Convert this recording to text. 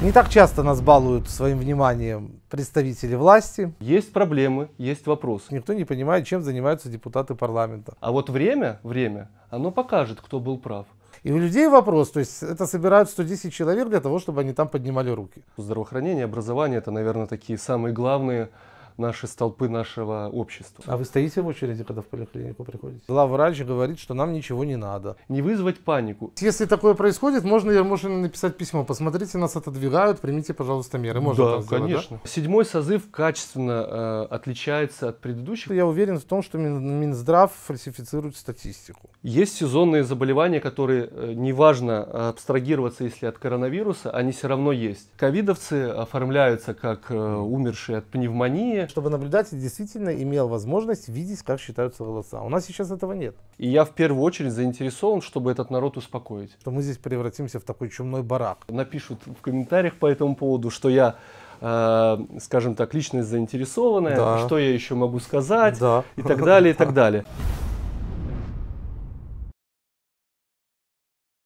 Не так часто нас балуют своим вниманием представители власти. Есть проблемы, есть вопросы. Никто не понимает, чем занимаются депутаты парламента. А вот время, время, оно покажет, кто был прав. И у людей вопрос, то есть это собирают 110 человек для того, чтобы они там поднимали руки. Здравоохранение, образование, это, наверное, такие самые главные наши столпы нашего общества. А вы стоите в очереди, когда в поликлинику приходите? Главврач говорит, что нам ничего не надо. Не вызвать панику. Если такое происходит, можно можно написать письмо. Посмотрите, нас отодвигают, примите, пожалуйста, меры. Можно да, сделать, конечно. Да? Седьмой созыв качественно э, отличается от предыдущих. Я уверен в том, что Минздрав фальсифицирует статистику. Есть сезонные заболевания, которые э, неважно абстрагироваться, если от коронавируса, они все равно есть. Ковидовцы оформляются как э, умершие от пневмонии, чтобы наблюдатель действительно имел возможность видеть, как считаются голоса. У нас сейчас этого нет. И я в первую очередь заинтересован, чтобы этот народ успокоить. Что мы здесь превратимся в такой чумной барак. Напишут в комментариях по этому поводу, что я э, скажем так, личность заинтересованная, да. что я еще могу сказать да. и так далее, и так далее.